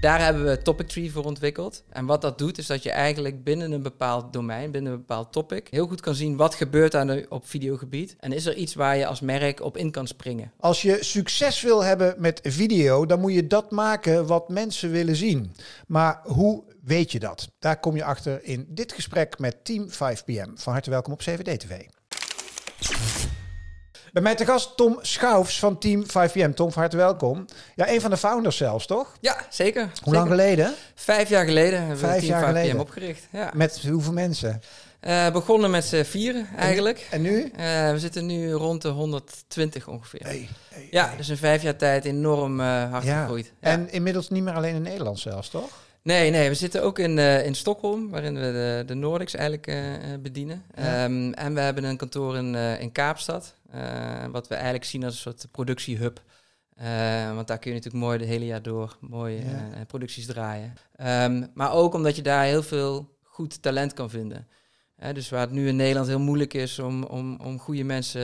Daar hebben we Topic Tree voor ontwikkeld. En wat dat doet, is dat je eigenlijk binnen een bepaald domein, binnen een bepaald topic, heel goed kan zien wat gebeurt aan op videogebied. En is er iets waar je als merk op in kan springen. Als je succes wil hebben met video, dan moet je dat maken wat mensen willen zien. Maar hoe weet je dat? Daar kom je achter in dit gesprek met Team 5PM. Van harte welkom op CVD-TV. Bij mij te gast Tom Schoufs van Team 5PM. Tom, van harte welkom. Ja, een van de founders zelfs, toch? Ja, zeker. Hoe lang geleden? Vijf jaar geleden hebben Vijf we Team 5PM geleden. opgericht. Ja. Met hoeveel mensen? Eh, begonnen met z'n eh, vieren eigenlijk. En nu? Eh, we zitten nu rond de 120 ongeveer. Hey, ja, dus in vijf jaar tijd enorm hard gegroeid. Ja. En inmiddels niet meer alleen in Nederland zelfs, toch? Nee, nee, we zitten ook in, uh, in Stockholm, waarin we de, de Nordics eigenlijk eh, eh, bedienen. Ehm, en we hebben een kantoor in, in Kaapstad, wat we eigenlijk zien als een soort productiehub. want daar kun je natuurlijk mooi de hele jaar door mooie producties draaien. Ehm, maar ook omdat je daar heel veel goed talent kan vinden. dus waar het nu in Nederland heel moeilijk is om, om, om goede mensen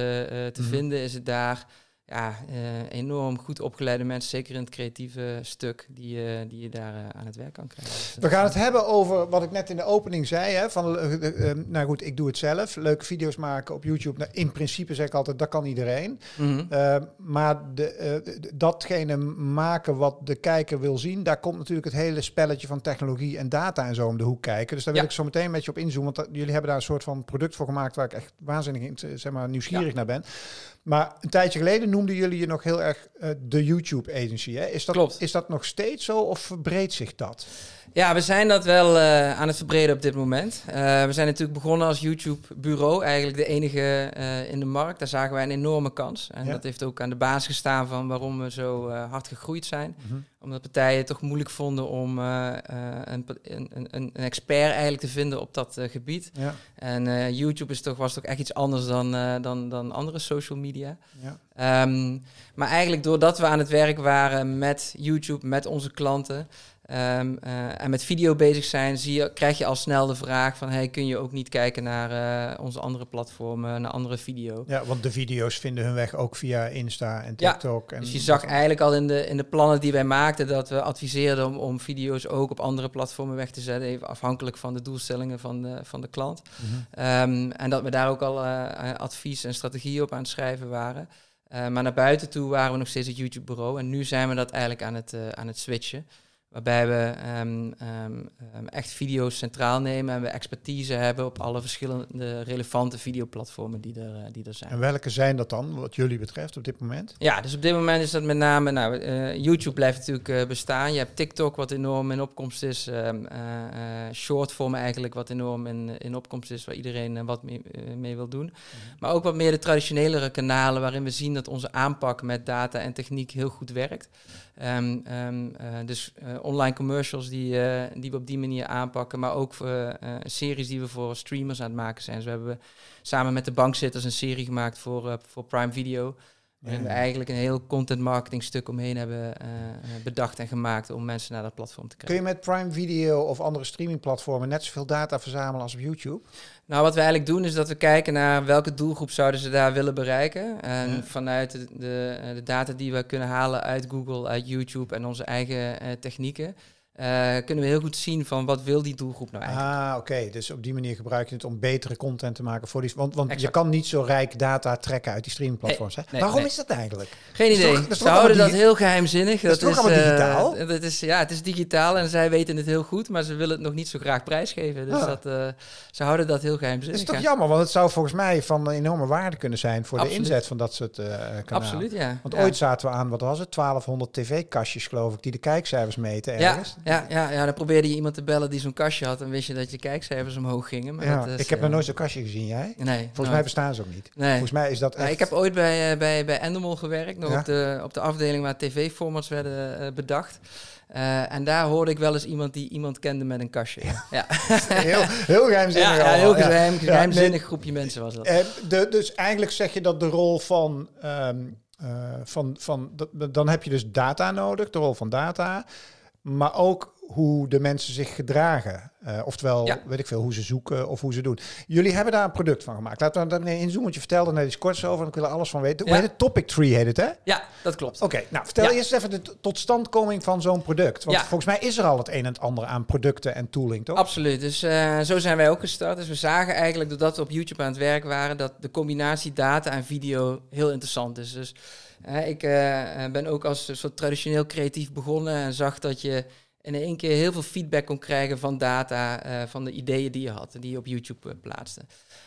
te mhm. vinden, is het daar ja, eh, enorm goed opgeleide mensen, zeker in het creatieve stuk, die, eh, die je daar eh, aan het werk kan krijgen. Dus We gaan het hebben over wat ik net in de opening zei. Hè, van, nou goed, ik doe het zelf. Leuke video's maken op YouTube. Nou, in principe zeg ik altijd, dat kan iedereen. Mhm. maar de, datgene maken wat de kijker wil zien, daar komt natuurlijk het hele spelletje van technologie en data en zo om de hoek kijken. Dus daar wil ik zo meteen met je op inzoomen. Want jullie hebben daar een soort van product voor gemaakt waar ik echt waanzinnig zeg maar, nieuwsgierig naar ben. Maar een tijdje geleden noemden jullie je nog heel erg eh, de YouTube-agency. Is, dat, is dat nog steeds zo of verbreedt zich dat? Ja, we zijn dat wel eh, aan het verbreden op dit moment. Eh, we zijn natuurlijk begonnen als YouTube-bureau, eigenlijk de enige eh, in de markt. Daar zagen wij een enorme kans. En dat heeft ook aan de basis gestaan van waarom we zo hard gegroeid zijn. Mhm. Omdat partijen het toch moeilijk vonden om een, een, een, expert eigenlijk te vinden op dat gebied. En YouTube is toch, was toch echt iets anders dan, dan, dan andere social media. Ja. Ehm, maar eigenlijk doordat we aan het werk waren met YouTube, met onze klanten... Ehm, eh, en met video bezig zijn, zie je, krijg je al snel de vraag van... Hey, kun je ook niet kijken naar eh, onze andere platformen, naar andere video? Ja, want de video's vinden hun weg ook via Insta en TikTok. en dus je zag eigenlijk al in de, in de plannen die wij maakten... dat we adviseerden om, om video's ook op andere platformen weg te zetten... even afhankelijk van de doelstellingen van de, van de klant. Mhm. Ehm, en dat we daar ook al eh, advies en strategie op aan het schrijven waren... maar naar buiten toe waren we nog steeds het YouTube-bureau. En nu zijn we dat eigenlijk aan het, aan het switchen. Waarbij we ehm, ehm, ehm, echt video's centraal nemen en we expertise hebben op alle verschillende relevante videoplatformen die er, eh, die er zijn. En welke zijn dat dan, wat jullie betreft, op dit moment? Ja, dus op dit moment is dat met name, nou, eh, YouTube blijft natuurlijk eh, bestaan. Je hebt TikTok, wat enorm in opkomst is. Um, shortform eigenlijk, wat enorm in, in opkomst is, waar iedereen wat mee, mee, wil doen. Mhm. Maar ook wat meer de traditionelere kanalen, waarin we zien dat onze aanpak met data en techniek heel goed werkt. Ehm, ehm, eh, dus eh, online commercials die, eh, die we op die manier aanpakken, maar ook series die we voor streamers aan het maken zijn. Dus we hebben samen met de bankzitters een serie gemaakt voor, voor Prime Video en we eigenlijk een heel content marketing stuk omheen hebben eh, eh, bedacht en gemaakt om mensen naar dat platform te krijgen. Kun je met Prime Video of andere streamingplatformen net zoveel data verzamelen als op YouTube? Nou, wat we eigenlijk doen is dat we kijken naar welke doelgroep zouden ze daar willen bereiken. En vanuit de, eh, de, data die we kunnen halen uit Google, uit YouTube en onze eigen technieken, eh, kunnen we heel goed zien van wat wil die doelgroep nou eigenlijk. Ah, oké. Dus op die manier gebruik je het om betere content te maken voor die... Want, want je kan niet zo rijk data trekken uit die streamingplatforms. hè? Waarom is dat eigenlijk? Geen idee. Ze houden dat heel geheimzinnig. Dat is, dat allemaal eh, digitaal? dat is, ja, het is digitaal en zij weten het heel goed, maar ze willen het nog niet zo graag prijsgeven. Dus ah. dat, eh, ze houden dat heel geheimzinnig. Dat is toch jammer, want het zou volgens mij van enorme waarde kunnen zijn voor de inzet van dat soort kanalen. Absoluut, ja. Want ooit zaten we aan, wat was het, 1200 tv-kastjes geloof ik, die de kijkcijfers meten ergens. Ja. Ja, ja, ja, dan probeerde je iemand te bellen die zo'n kastje had. En wist je dat je kijkcijfers omhoog gingen. Maar ja, is, ik heb nog eh, nooit zo'n kastje gezien, jij? Nee. Volgens mij bestaan ze ook niet. Volgens mij is dat Ja, ik heb ooit bij, eh, bij, bij Endemol gewerkt. op, de, op de afdeling waar tv-formats werden eh, bedacht. en daar hoorde ik wel eens iemand die iemand kende met een kastje. Ja. heel, heel geheimzinnig. Ja, heel geheimzinnig groepje mensen was dat. De, dus eigenlijk zeg je dat de rol van... Ehm, van, van, dan heb je dus data nodig, de rol van data maar ook hoe de mensen zich gedragen. Eh, oftewel, weet ik veel, hoe ze zoeken of hoe ze doen. Jullie hebben daar een product van gemaakt. Laten we daar inzoomen, want je vertelde net iets korts over en ik wil alles van weten. Ja. Hoe heet het? Topic Tree heet het, hè? Ja, dat klopt. Oké, nou vertel ja. eerst even de totstandkoming van zo'n product. Want volgens mij is er al het een en het ander aan producten en tooling, toch? Absoluut. Dus eh, zo zijn wij ook gestart. Dus we zagen eigenlijk, doordat we op YouTube aan het werk waren, dat de combinatie data en video heel interessant is. Dus ik eh, eh, ben ook als soort traditioneel creatief begonnen en zag dat je in één keer heel veel feedback kon krijgen van data, eh, van de ideeën die je had en die je op YouTube plaatste.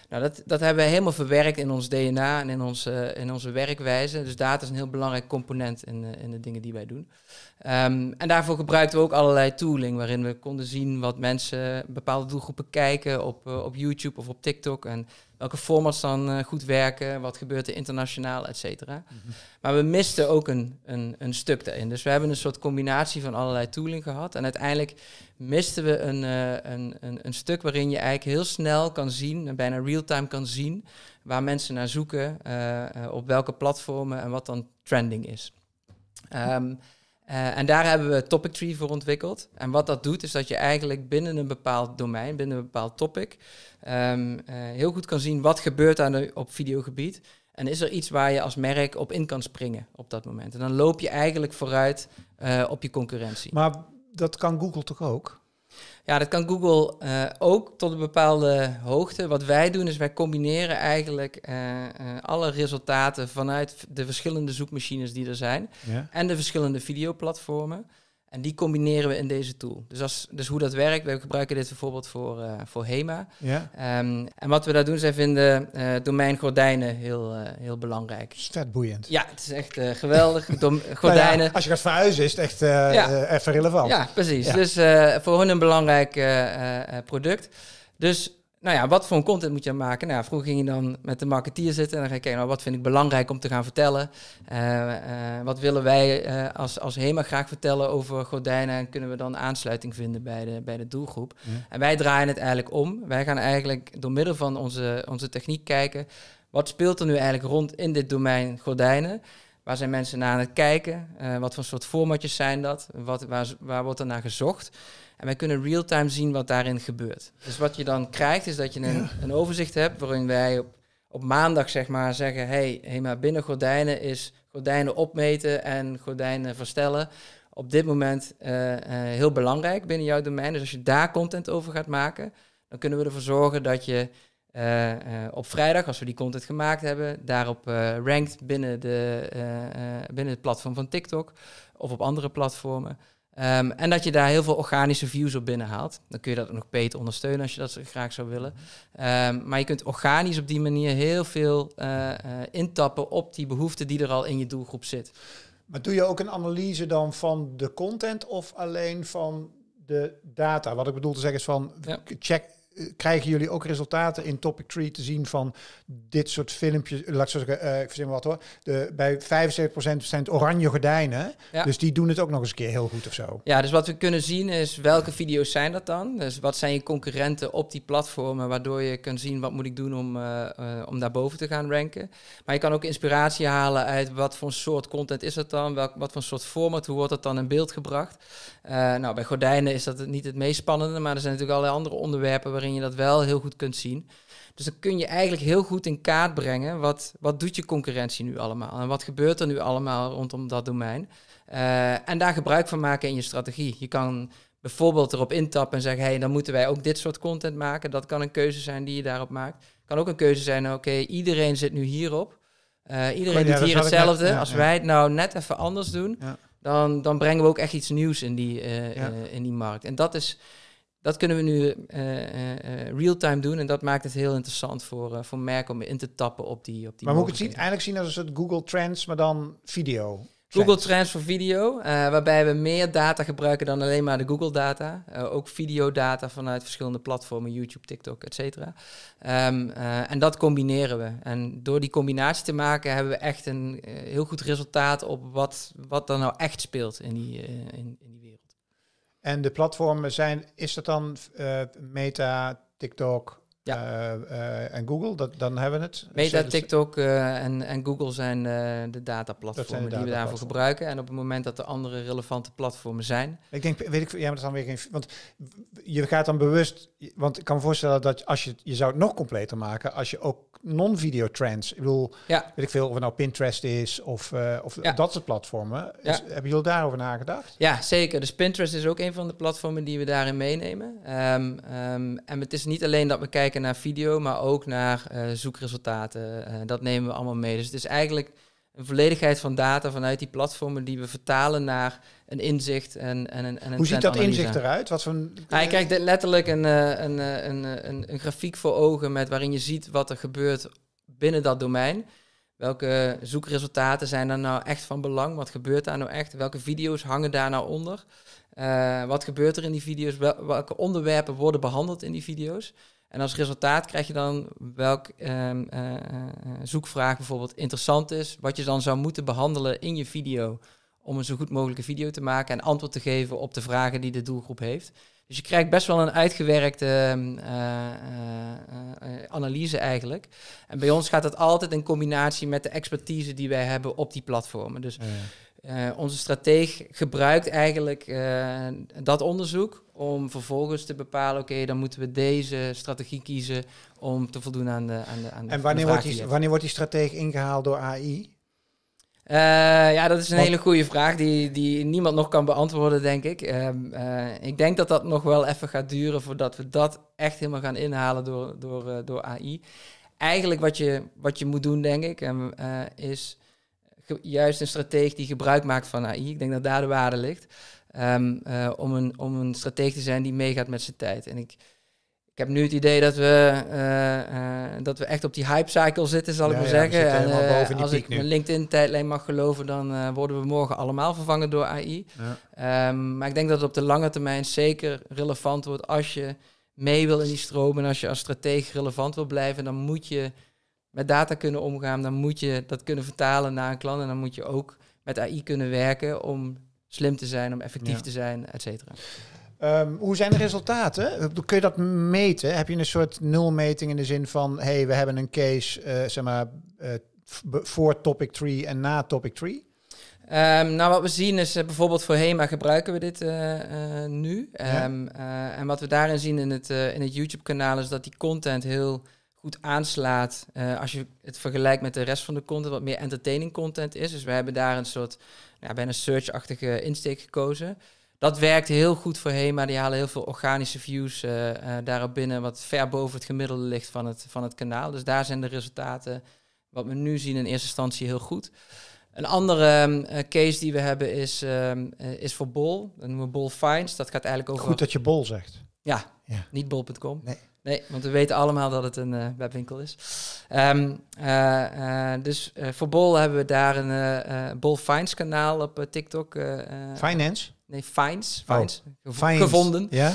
Nou, dat, dat hebben we helemaal verwerkt in ons DNA en in, onze in onze werkwijze. Dus data is een heel belangrijk component in, in de dingen die wij doen. Ehm, en daarvoor gebruikten we ook allerlei tooling, waarin we konden zien wat mensen, bepaalde doelgroepen kijken op, op YouTube of op TikTok. En welke formats dan eh, goed werken, wat gebeurt er internationaal, et cetera. Mhm. Maar we misten ook een, een, een, stuk daarin. Dus we hebben een soort combinatie van allerlei tooling gehad. En uiteindelijk misten we een, eh, een, een, een, stuk waarin je eigenlijk heel snel kan zien, bijna real-time kan zien, waar mensen naar zoeken, eh, op welke platformen en wat dan trending is. Ehm, eh, en daar hebben we Topic Tree voor ontwikkeld. En wat dat doet, is dat je eigenlijk binnen een bepaald domein, binnen een bepaald topic, ehm, eh, heel goed kan zien wat gebeurt aan de, op videogebied. En is er iets waar je als merk op in kan springen op dat moment? En dan loop je eigenlijk vooruit eh, op je concurrentie. Maar dat kan Google toch ook? Ja, dat kan Google eh, ook tot een bepaalde hoogte. Wat wij doen is wij combineren eigenlijk eh, eh, alle resultaten vanuit de verschillende zoekmachines die er zijn en de verschillende videoplatformen die combineren we in deze tool. Dus, als, dus hoe dat werkt, we gebruiken dit bijvoorbeeld voor, uh, voor HEMA. Ja. Ehm, en wat we daar doen, zij vinden uh, eh, domein gordijnen heel, uh, heel belangrijk. boeiend? Ja, het is echt geweldig. Dom nou gordijnen. als je gaat verhuizen, is het echt ja. even relevant. Ja, precies. Dus voor hun een belangrijk product. Dus nou ja, wat voor content moet je maken? Nou, vroeger ging je dan met de marketeer zitten en dan ga je kijken, nou, wat vind ik belangrijk om te gaan vertellen? Eh, eh, wat willen wij eh, als, als HEMA graag vertellen over gordijnen? En kunnen we dan aansluiting vinden bij de, bij de doelgroep? En wij draaien het eigenlijk om. Wij gaan eigenlijk door middel van onze, onze techniek kijken, wat speelt er nu eigenlijk rond in dit domein gordijnen? Waar zijn mensen naar aan het kijken? wat voor soort formatjes zijn dat? Wat, waar, waar wordt er naar gezocht? En wij kunnen real-time zien wat daarin gebeurt. Dus wat je dan krijgt, is dat je een, een overzicht hebt waarin wij op, op maandag zeg maar zeggen: hey, hey, maar binnen gordijnen is gordijnen opmeten en gordijnen verstellen. Op dit moment eh, eh, heel belangrijk binnen jouw domein. Dus als je daar content over gaat maken, dan kunnen we ervoor zorgen dat je eh, op vrijdag, als we die content gemaakt hebben, daarop ranked binnen, de, binnen het platform van TikTok of op andere platformen. Ehm, en dat je daar heel veel organische views op binnenhaalt. Dan kun je dat nog beter ondersteunen als je dat graag zou willen. Ehm, maar je kunt organisch op die manier heel veel eh, eh, intappen op die behoefte die er al in je doelgroep zit. Maar doe je ook een analyse dan van de content of alleen van de data? Wat ik bedoel te zeggen is van ja. check krijgen jullie ook resultaten in Topic Tree te zien van dit soort filmpjes? Laat ik zeggen, eh, ik verzin wat hoor. De, bij 75% zijn oranje gordijnen. Dus die doen het ook nog eens een keer heel goed of zo. Ja, dus wat we kunnen zien is welke video's zijn dat dan? Dus wat zijn je concurrenten op die platformen waardoor je kan zien wat moet ik doen om, uh, uh, om daarboven te gaan ranken. Maar je kan ook inspiratie halen uit wat voor soort content is dat dan? Welk, wat voor soort format, hoe wordt dat dan in beeld gebracht? Eh, nou, bij gordijnen is dat niet het meest spannende, maar er zijn natuurlijk allerlei andere onderwerpen waarin je dat wel heel goed kunt zien. Dus dan kun je eigenlijk heel goed in kaart brengen wat, wat doet je concurrentie nu allemaal en wat gebeurt er nu allemaal rondom dat domein. Uh, en daar gebruik van maken in je strategie. Je kan bijvoorbeeld erop intappen en zeggen: hé, hey, dan moeten wij ook dit soort content maken. Dat kan een keuze zijn die je daarop maakt. Kan ook een keuze zijn: oké, iedereen zit nu hierop. Uh, iedereen doet hier hetzelfde. als wij het nou net even anders doen, ja dan, dan brengen we ook echt iets nieuws in die, eh, eh, in die markt. En dat, is, dat kunnen we nu eh, real-time doen. En dat maakt het heel interessant voor, voor merken om in te tappen op die. Op die maar moet ik het zien, eigenlijk zien als een soort Google Trends, maar dan video? Google Trends voor video, eh, waarbij we meer data gebruiken dan alleen maar de Google data. Uh, ook videodata vanuit verschillende platformen, YouTube, TikTok, et cetera. Ehm, eh, en dat combineren we. En door die combinatie te maken hebben we echt een heel goed resultaat op wat, wat er nou echt speelt in die, in, in, die wereld. En de platformen zijn, is dat dan Meta, TikTok, ja. Eh, eh, en Google, dat, dan hebben we het. Meta, TikTok eh, en, en Google zijn de dataplatformen die we daarvoor gebruiken. En op het moment dat er andere relevante platformen zijn. Ik denk, weet ik, ja, maar dat dan weer geen. Want je gaat dan bewust want ik kan me voorstellen dat als je, je zou het nog completer maken als je ook non-video trends, ik bedoel, ja. weet ik veel, of het nou Pinterest is of, eh, of dat soort platformen. Ja. Dus, hebben jullie daarover nagedacht? Ja, zeker. Dus Pinterest is ook een van de platformen die we daarin meenemen. Ehm, ehm, en het is niet alleen dat we kijken naar video, maar ook naar eh, zoekresultaten. Eh, dat nemen we allemaal mee. Dus het is eigenlijk een volledigheid van data vanuit die platformen die we vertalen naar een inzicht en, en, en een Hoe ziet dat inzicht eruit? Wat voor Hij ah, krijgt letterlijk een, eh, een, eh, een, eh, een, een grafiek voor ogen met waarin je ziet wat er gebeurt binnen dat domein. Welke zoekresultaten zijn er nou echt van belang? Wat gebeurt daar nou echt? Welke video's hangen daar nou onder? wat gebeurt er in die video's? Welke onderwerpen worden behandeld in die video's? En als resultaat krijg je dan welk ehm, eh, eh, eh, zoekvraag bijvoorbeeld interessant is, wat je dan zou moeten behandelen in je video om een zo goed mogelijke video te maken en antwoord te geven op de vragen die de doelgroep heeft. Dus je krijgt best wel een uitgewerkte ehm, analyse eigenlijk. En bij ons gaat dat altijd in combinatie met de expertise die wij hebben op die platformen. Dus eh, onze strateeg gebruikt eigenlijk eh, dat onderzoek om vervolgens te bepalen, oké, dan moeten we deze strategie kiezen om te voldoen aan de aan de, aan de En wanneer, wordt, die, strategie wanneer wordt die strateeg ingehaald door AI? Eh, ja, dat is een hele goede vraag die, die niemand nog kan beantwoorden, denk ik. Ehm, ik denk dat dat nog wel even gaat duren voordat we dat echt helemaal gaan inhalen door, door, door AI. Eigenlijk wat je, wat je moet doen, denk ik, ehm, is juist een strateeg die gebruik maakt van AI. Ik denk dat daar de waarde ligt. Ehm, eh, om, een, om een strateeg te zijn die meegaat met zijn tijd. En ik, ik heb nu het idee dat we, eh, eh, dat we echt op die hype cycle zitten, zal ik maar zeggen. En, als ik nu. mijn LinkedIn-tijdlijn mag geloven, dan worden we morgen allemaal vervangen door AI. Ehm, maar ik denk dat het op de lange termijn zeker relevant wordt als je mee wil in die stromen, En als je als strateeg relevant wil blijven, dan moet je met data kunnen omgaan, dan moet je dat kunnen vertalen naar een klant. En dan moet je ook met AI kunnen werken om slim te zijn, om effectief te zijn, et cetera. Ehm, hoe zijn de resultaten? Kun je dat meten? Heb je een soort nulmeting in de zin van, hey, we hebben een case, eh, zeg maar, eh, voor topic 3 en na topic 3? Ehm, nou, wat we zien is eh, bijvoorbeeld voor HEMA gebruiken we dit nu. Ehm, en wat we daarin zien in het, in het YouTube-kanaal is dat die content heel goed aanslaat. Eh, als je het vergelijkt met de rest van de content, wat meer entertaining content is. Dus we hebben daar een soort ja, bijna search-achtige insteek gekozen. Dat werkt heel goed voor HEMA. Die halen heel veel organische views uh, daarop binnen, wat ver boven het gemiddelde ligt van het, van het kanaal. Dus daar zijn de resultaten, wat we nu zien, in eerste instantie heel goed. Een andere ehm, case die we hebben is, ehm, is voor Bol. Dat noemen we Bol Finds. Dat gaat eigenlijk over... Goed dat je Bol zegt. Ja, niet bol.com. Nee. nee. want we weten allemaal dat het een eh, webwinkel is. Ehm, eh, eh, dus voor Bol hebben we daar een Bol Finds kanaal op TikTok. Finance? Nee, Finds. Finds. Finds. Gevonden. Ja.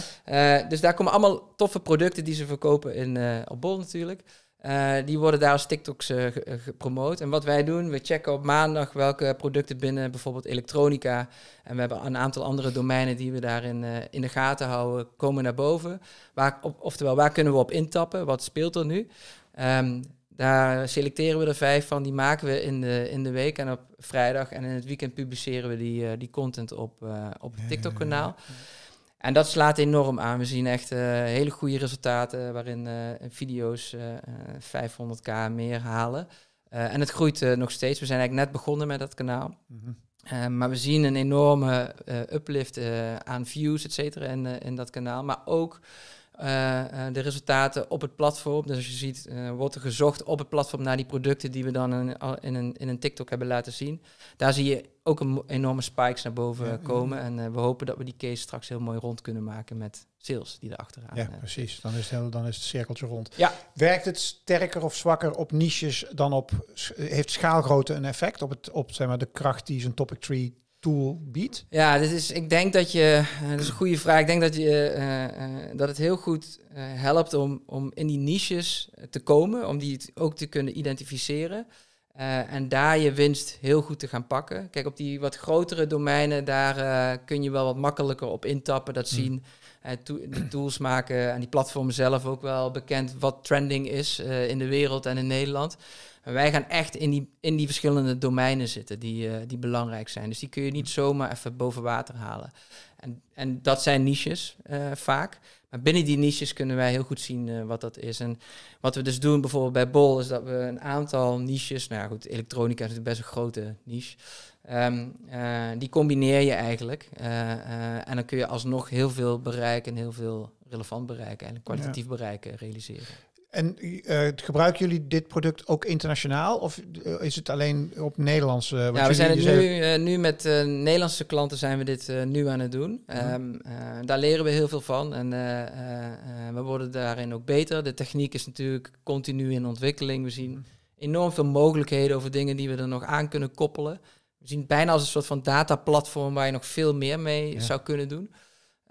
dus daar komen allemaal toffe producten die ze verkopen in, op Bol natuurlijk. Eh, die worden daar als TikToks eh, eh, gepromoot. En wat wij doen, we checken op maandag welke producten binnen bijvoorbeeld elektronica. En we hebben een aantal andere domeinen die we daarin in de gaten houden, komen naar boven. Waar, op, oftewel, waar kunnen we op intappen? Wat speelt er nu? Ehm, daar selecteren we er vijf van, die maken we in de, in de week en op vrijdag. En in het weekend publiceren we die, die content op, op het TikTok-kanaal. En dat slaat enorm aan. We zien echt eh, hele goede resultaten waarin eh, video's 500k eh, meer halen. en het groeit nog steeds. We zijn eigenlijk net begonnen met dat kanaal. Mhm. maar we zien een enorme uplift aan views, et cetera, in, in dat kanaal. Maar ook de resultaten op het platform. Dus als je ziet, wordt er gezocht op het platform naar die producten die we dan in, in, een, in een TikTok hebben laten zien. Daar zie je ook een enorme spikes naar boven komen. En eh, we hopen dat we die case straks heel mooi rond kunnen maken met sales die erachteraan. Ja, eh, precies. Dan is, het dan is het cirkeltje rond. Ja. Werkt het sterker of zwakker op niches dan op... Heeft schaalgrootte een effect op, het, op zeg maar, de kracht die zo'n topic tree tool biedt? Ja, dit is, ik denk dat je, eh, dat is een goede vraag. Ik denk dat, je, dat het heel goed helpt om, om in die niches te komen, om die ook te kunnen identificeren. Eh, en daar je winst heel goed te gaan pakken. Kijk, op die wat grotere domeinen, daar eh, kun je wel wat makkelijker op intappen. Dat mm. zien uh, tools maken en die platformen zelf ook wel bekend wat trending is in de wereld en in Nederland wij gaan echt in die, in die verschillende domeinen zitten die, eh, die belangrijk zijn. Dus die kun je niet hm. zomaar even boven water halen. En, en dat zijn niches eh, vaak. Maar binnen die niches kunnen wij heel goed zien eh, wat dat is. En wat we dus doen bijvoorbeeld bij Bol is dat we een aantal niches, nou ja, goed, elektronica is natuurlijk best een grote niche. Ehm, die combineer je eigenlijk. en dan kun je alsnog heel veel bereiken en heel veel relevant bereiken en kwalitatief bereiken realiseren. En uh, gebruiken jullie dit product ook internationaal of eh, is het alleen op Nederlandse? Uh, ja, nou, we zijn het nu, eh, nu met Nederlandse klanten zijn we dit nu aan het doen. Ehm, daar leren we heel veel van en we worden daarin ook beter. De techniek is natuurlijk continu in ontwikkeling. We zien enorm veel mogelijkheden over dingen die we er nog aan kunnen koppelen. We zien het bijna als een soort van dataplatform waar je nog veel meer mee zou kunnen doen.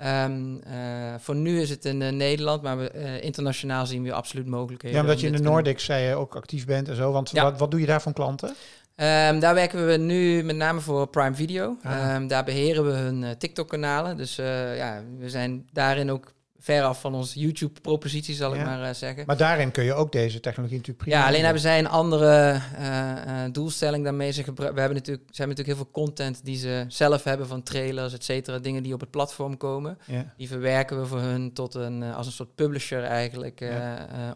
Ehm, eh, voor nu is het in eh, Nederland, maar we, eh, internationaal zien we absoluut mogelijkheden. Ja, omdat je in de Nordics zei, ook actief bent en zo. Want wat, wat, doe je daar van klanten? Ehm, daar werken we nu met name voor Prime Video. Ah. Ehm, daar beheren we hun TikTok-kanalen. Dus ja, we zijn daarin ook veraf van onze YouTube-propositie, zal ik maar eh, zeggen. Maar daarin kun je ook deze technologie natuurlijk prima... Ja, alleen hebben zij een andere eh, eh, doelstelling daarmee. Ze, we hebben natuurlijk, ze hebben natuurlijk heel veel content die ze zelf hebben van trailers, et cetera. Dingen die op het platform komen. Die verwerken we voor hun tot een, als een soort publisher eigenlijk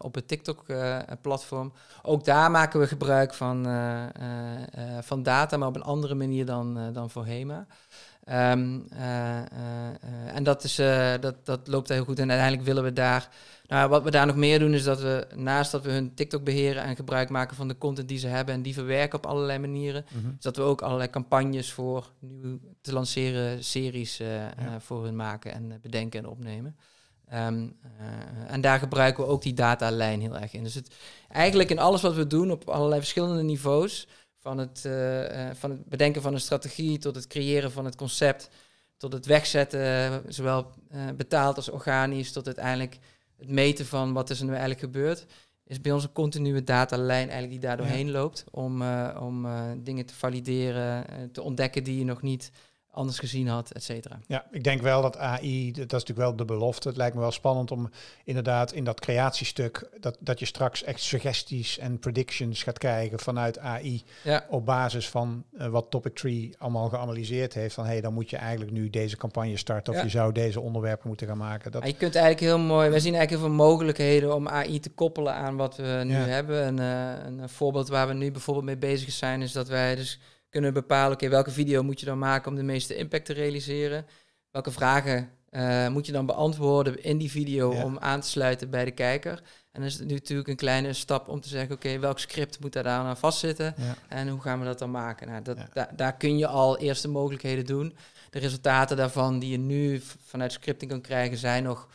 op het TikTok-platform. ook daar maken we gebruik van, van data, maar op een andere manier dan, dan voor HEMA. Ehm, eh, eh, eh, en dat, is, dat, dat loopt heel goed. En uiteindelijk willen we daar. Nou, wat we daar nog meer doen, is dat we naast dat we hun TikTok beheren en gebruik maken van de content die ze hebben en die verwerken op allerlei manieren, mhm. is dat we ook allerlei campagnes voor nieuw te lanceren series voor hun maken en bedenken en opnemen. Ehm, en daar gebruiken we ook die datalijn heel erg in. Dus het, eigenlijk in alles wat we doen op allerlei verschillende niveaus, van het, eh, eh, van het bedenken van een strategie tot het creëren van het concept, tot het wegzetten, eh, zowel betaald als organisch, tot uiteindelijk het meten van wat is er nu eigenlijk gebeurd. Is bij ons een continue datalijn eigenlijk die daardoor doorheen loopt om, om dingen te valideren, te ontdekken die je nog niet anders gezien had, et cetera. Ja, ik denk wel dat AI, dat is natuurlijk wel de belofte. Het lijkt me wel spannend om inderdaad in dat creatiestuk, dat, dat je straks echt suggesties en predictions gaat krijgen vanuit AI. Op basis van eh, wat Topic Tree allemaal geanalyseerd heeft. Van hé, hey, dan moet je eigenlijk nu deze campagne starten of je zou deze onderwerpen moeten gaan maken. Dat... Ja, je kunt eigenlijk heel mooi, we zien eigenlijk heel veel mogelijkheden om AI te koppelen aan wat we nu hebben. En, eh, een voorbeeld waar we nu bijvoorbeeld mee bezig zijn is dat wij dus kunnen bepalen, oké, welke video moet je dan maken om de meeste impact te realiseren? Welke vragen eh, moet je dan beantwoorden in die video om aan te sluiten bij de kijker? En dan is het nu natuurlijk een kleine stap om te zeggen, oké, welk script moet daar dan aan vastzitten? En hoe gaan we dat dan maken? Nou, dat, daar kun je al eerste mogelijkheden doen. De resultaten daarvan die je nu vanuit scripting kan krijgen, zijn nog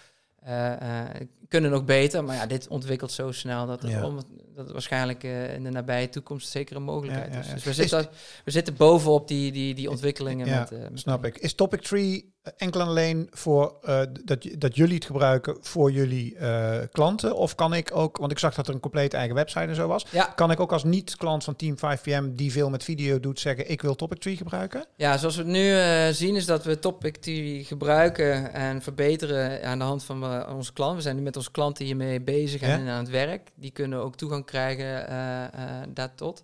eh, eh, kunnen nog beter. Maar ja, dit ontwikkelt zo snel dat het, om, dat waarschijnlijk eh, in de nabije toekomst zeker een mogelijkheid is. Dus we, zitten, we zitten bovenop die, die, die ontwikkelingen. Ja, eh, met, snap ik. Is Topic Tree eh, enkel en alleen voor uh, dat, dat jullie het gebruiken voor jullie klanten? Of kan ik ook, want ik zag dat er een compleet eigen website en zo was. Kan ik ook als niet-klant van Team 5PM die veel met video doet zeggen ik wil Topic Tree gebruiken? Ja, zoals we het nu zien is dat we Topic Tree gebruiken en verbeteren aan de hand van onze klanten. We zijn nu met als klanten hiermee bezig en aan het werk. Die kunnen ook toegang krijgen eh, eh, daartot.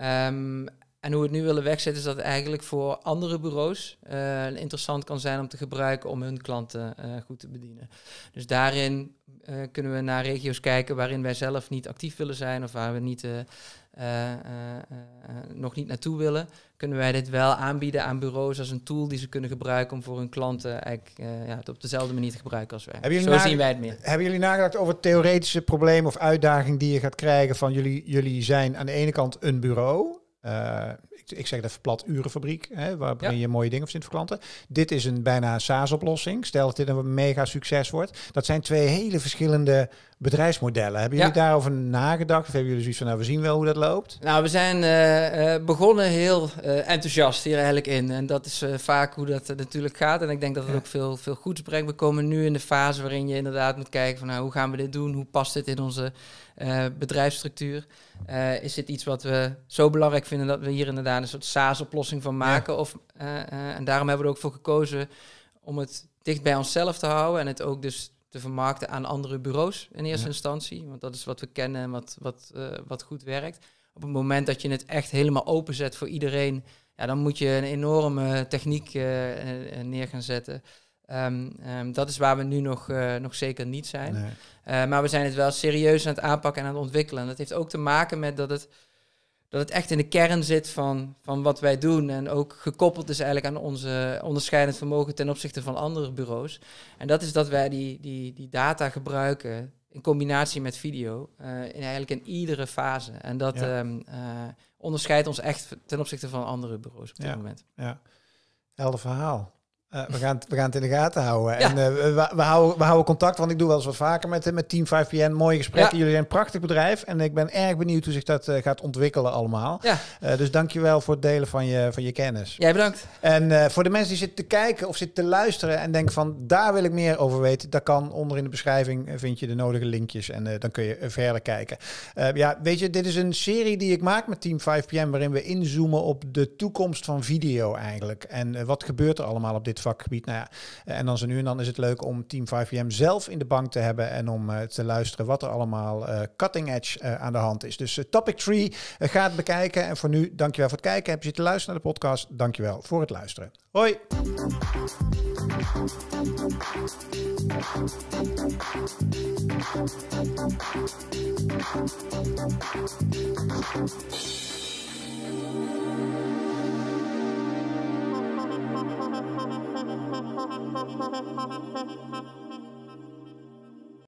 Um, en hoe we het nu willen wegzetten is dat eigenlijk voor andere bureaus eh, interessant kan zijn om te gebruiken om hun klanten goed te bedienen. Dus daarin kunnen we naar regio's kijken waarin wij zelf niet actief willen zijn of waar we niet eh, eh, eh, nog niet naartoe willen, kunnen wij dit wel aanbieden aan bureaus als een tool die ze kunnen gebruiken om voor hun klanten eigenlijk, ja, het op dezelfde manier te gebruiken als wij. Zo zien wij het meer. Hebben jullie nagedacht over theoretische problemen of uitdagingen die je gaat krijgen van jullie, jullie zijn aan de ene kant een bureau, ik zeg dat even plat, urenfabriek, hè, je mooie dingen verzint voor klanten. Dit is een bijna SaaS-oplossing. Stel dat dit een mega succes wordt. Dat zijn twee hele verschillende bedrijfsmodellen. Hebben jullie daarover nagedacht? Of hebben jullie zoiets van, nou, we zien wel hoe dat loopt? Nou, we zijn eh, eh, begonnen heel eh, enthousiast hier eigenlijk in. En dat is vaak hoe dat natuurlijk gaat. En ik denk dat het ook veel, veel goeds brengt. We komen nu in de fase waarin je inderdaad moet kijken van, nou, hoe gaan we dit doen? Hoe past dit in onze bedrijfsstructuur? is dit iets wat we zo belangrijk vinden dat we hier inderdaad daar een soort SaaS-oplossing van maken. Of, eh, eh, en daarom hebben we er ook voor gekozen om het dicht bij onszelf te houden en het ook dus te vermarkten aan andere bureaus in eerste instantie. Want dat is wat we kennen en wat, wat, eh, wat goed werkt. Op het moment dat je het echt helemaal openzet voor iedereen, ja, dan moet je een enorme techniek neer gaan zetten. Ehm, ehm, dat is waar we nu nog, nog zeker niet zijn. maar we zijn het wel serieus aan het aanpakken en aan het ontwikkelen. dat heeft ook te maken met dat het dat het echt in de kern zit van, van wat wij doen. En ook gekoppeld is eigenlijk aan onze onderscheidend vermogen ten opzichte van andere bureaus. En dat is dat wij die, die, die data gebruiken in combinatie met video. Eh, in eigenlijk in iedere fase. En dat ehm, eh, onderscheidt ons echt ten opzichte van andere bureaus op dit ja. moment. Ja, helder verhaal. Eh, we, gaan het, we gaan het in de gaten houden. En eh, we, we, houden, we houden contact, want ik doe wel eens wat vaker met, met Team 5PN. Mooie gesprekken. Jullie zijn een prachtig bedrijf. En ik ben erg benieuwd hoe zich dat eh, gaat ontwikkelen allemaal. Ja. dus dankjewel voor het delen van je, van je kennis. Jij bedankt. En voor de mensen die zitten te kijken of zitten te luisteren en denken van daar wil ik meer over weten. Dat kan onder in de beschrijving vind je de nodige linkjes en dan kun je verder kijken. ja, weet je, dit is een serie die ik maak met Team 5PN waarin we inzoomen op de toekomst van video eigenlijk. En wat gebeurt er allemaal op dit vakgebied. Nou ja, en dan zo nu en dan is het leuk om Team 5PM zelf in de bank te hebben en om eh, te luisteren wat er allemaal eh, cutting edge eh, aan de hand is. Dus Topic Tree gaat bekijken. En voor nu, dankjewel voor het kijken. Heb je zitten luisteren naar de podcast? Dankjewel voor het luisteren. Hoi! Thank you.